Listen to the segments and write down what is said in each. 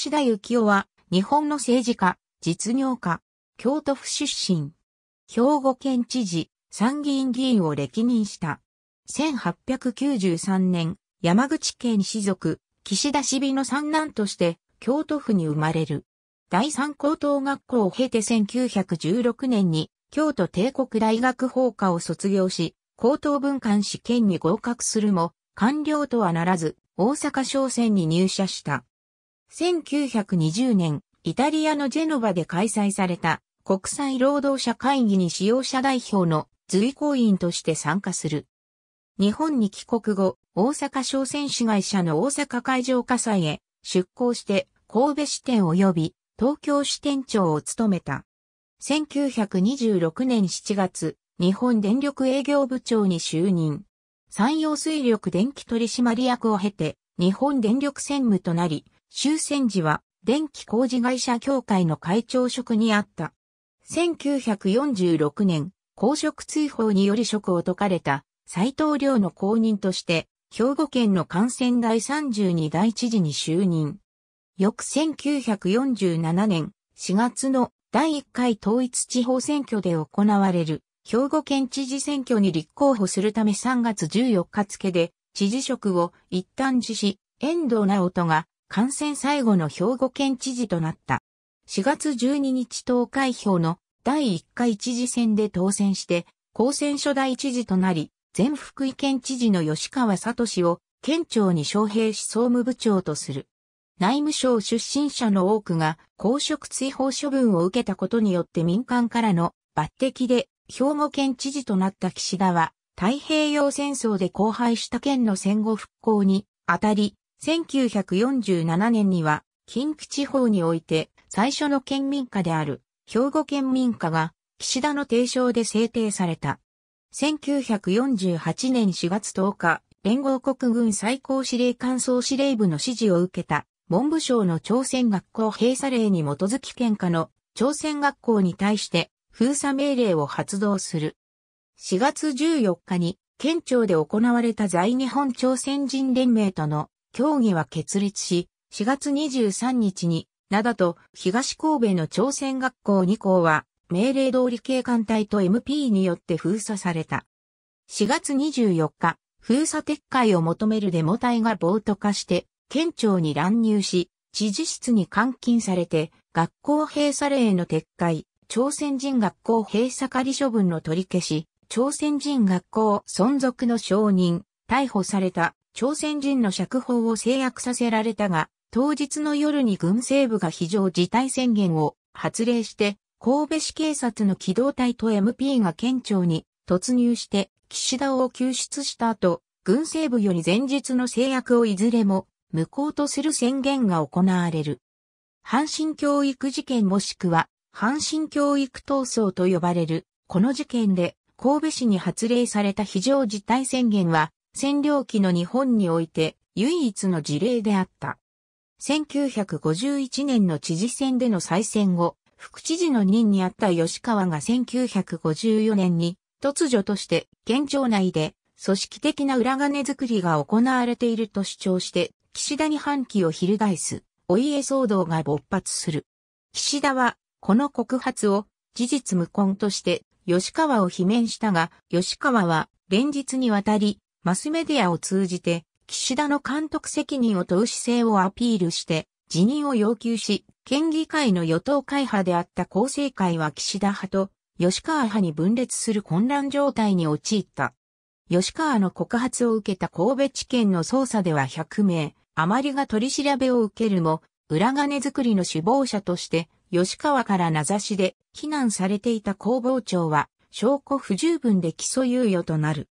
岸田幸雄は、日本の政治家、実業家、京都府出身、兵庫県知事、参議院議員を歴任した。1893年、山口県士族、岸田氏美の三男として、京都府に生まれる。第三高等学校を経て1916年に、京都帝国大学法科を卒業し、高等文官試験に合格するも、官僚とはならず、大阪商船に入社した。1920年、イタリアのジェノバで開催された国際労働者会議に使用者代表の随行員として参加する。日本に帰国後、大阪商船市会社の大阪海上火災へ出向して神戸支店及び東京支店長を務めた。1926年7月、日本電力営業部長に就任。山陽水力電気取締役を経て、日本電力専務となり、終戦時は電気工事会社協会の会長職にあった。1946年、公職追放により職を解かれた斎藤亮の後任として、兵庫県の感染第32第知事に就任。翌1947年4月の第1回統一地方選挙で行われる兵庫県知事選挙に立候補するため3月14日付で知事職を一旦辞し、遠藤直人が感染最後の兵庫県知事となった。4月12日投開票の第1回知事選で当選して、公選初代知事となり、前福井県知事の吉川聡を県庁に招聘し総務部長とする。内務省出身者の多くが公職追放処分を受けたことによって民間からの抜擢で兵庫県知事となった岸田は太平洋戦争で荒廃した県の戦後復興にあたり1947年には近畿地方において最初の県民歌である兵庫県民歌が岸田の提唱で制定された。1948年4月10日、連合国軍最高司令官総司令部の指示を受けた文部省の朝鮮学校閉鎖令に基づき県下の朝鮮学校に対して封鎖命令を発動する。4月14日に県庁で行われた在日本朝鮮人連盟との協議は決裂し、4月23日に、灘と東神戸の朝鮮学校2校は、命令通り警官隊と MP によって封鎖された。4月24日、封鎖撤回を求めるデモ隊が暴徒化して、県庁に乱入し、知事室に監禁されて、学校閉鎖令の撤回、朝鮮人学校閉鎖仮処分の取り消し、朝鮮人学校存続の承認、逮捕された朝鮮人の釈放を制約させられたが、当日の夜に軍政部が非常事態宣言を発令して、神戸市警察の機動隊と MP が県庁に突入して、岸田を救出した後、軍政部より前日の制約をいずれも無効とする宣言が行われる。阪神教育事件もしくは、阪神教育闘争と呼ばれる、この事件で神戸市に発令された非常事態宣言は、占領期の日本において唯一の事例であった。1951年の知事選での再選後、副知事の任にあった吉川が1954年に突如として県庁内で組織的な裏金作りが行われていると主張して岸田に反旗を翻すお家騒動が勃発する。岸田はこの告発を事実無根として吉川を罷免したが吉川は連日にわたりマスメディアを通じて、岸田の監督責任を問う姿勢をアピールして、辞任を要求し、県議会の与党会派であった厚生会は岸田派と吉川派に分裂する混乱状態に陥った。吉川の告発を受けた神戸地検の捜査では100名、余りが取り調べを受けるも、裏金作りの首謀者として、吉川から名指しで非難されていた工房長は、証拠不十分で起訴猶予となる。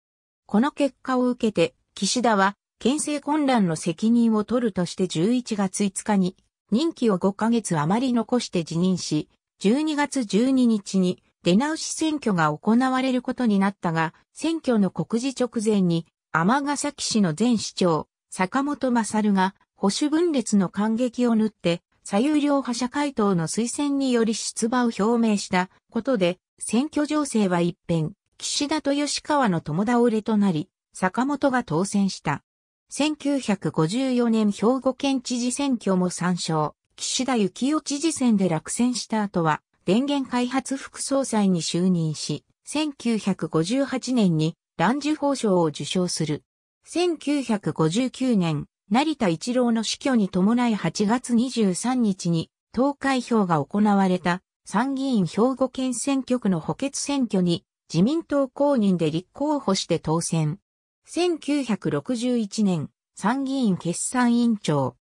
この結果を受けて、岸田は、県政混乱の責任を取るとして11月5日に、任期を5ヶ月余り残して辞任し、12月12日に出直し選挙が行われることになったが、選挙の告示直前に、尼崎市の前市長、坂本勝が、保守分裂の感激を塗って、左右両派社会党の推薦により出馬を表明したことで、選挙情勢は一変。岸田と吉川の友倒れとなり、坂本が当選した。1954年兵庫県知事選挙も参照、岸田幸雄知事選で落選した後は、電源開発副総裁に就任し、1958年に乱受法賞を受賞する。1959年、成田一郎の死去に伴い8月23日に投開票が行われた参議院兵庫県選挙区の補欠選挙に自民党公認で立候補して当選。1961年、参議院決算委員長。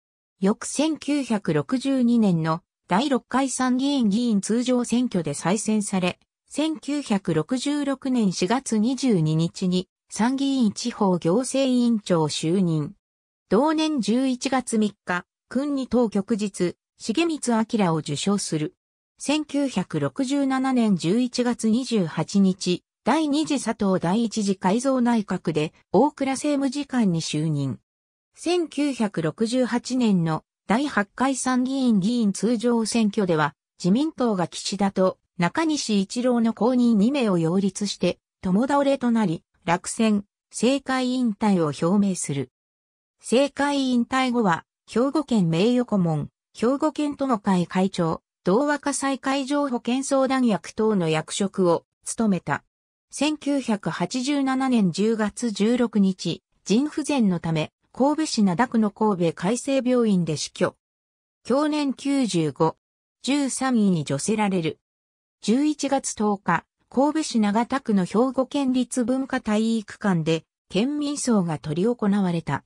翌1962年の第6回参議院議員通常選挙で再選され、1966年4月22日に参議院地方行政委員長就任。同年11月3日、君に当局日、重光明を受賞する。1967年11月28日、第二次佐藤第一次改造内閣で大倉政務次官に就任。1968年の第8回参議院議員通常選挙では、自民党が岸田と中西一郎の公認2名を擁立して、共倒れとなり、落選、政界引退を表明する。政界引退後は、兵庫県名誉顧問、兵庫県都の会会長、同和火災会場保健相談役等の役職を務めた。1987年10月16日、腎不全のため、神戸市灘区の神戸海生病院で死去。去年95、13位に除せられる。11月10日、神戸市長田区の兵庫県立文化体育館で、県民葬が取り行われた。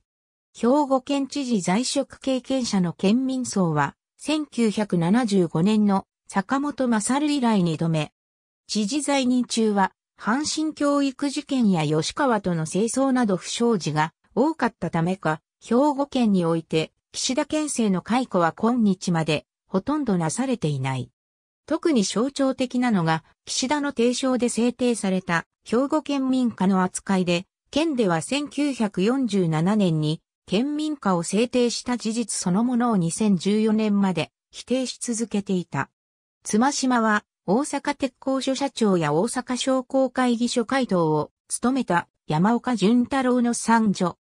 兵庫県知事在職経験者の県民葬は、1975年の坂本勝以来2度目。知事在任中は、阪神教育事件や吉川との清掃など不祥事が多かったためか、兵庫県において、岸田県政の解雇は今日まで、ほとんどなされていない。特に象徴的なのが、岸田の提唱で制定された、兵庫県民化の扱いで、県では1947年に、県民化を制定した事実そのものを2014年まで否定し続けていた。妻島は大阪鉄工所社長や大阪商工会議所会頭を務めた山岡淳太郎の三女。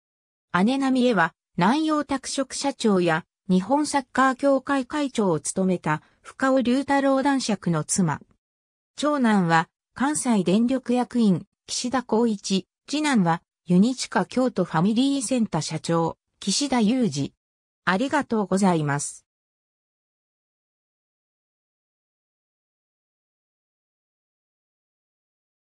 姉並江は南洋拓殖社長や日本サッカー協会会長を務めた深尾龍太郎男爵の妻。長男は関西電力役員岸田光一、次男はユニチカ京都ファミリーセンター社長、岸田裕二。ありがとうございます。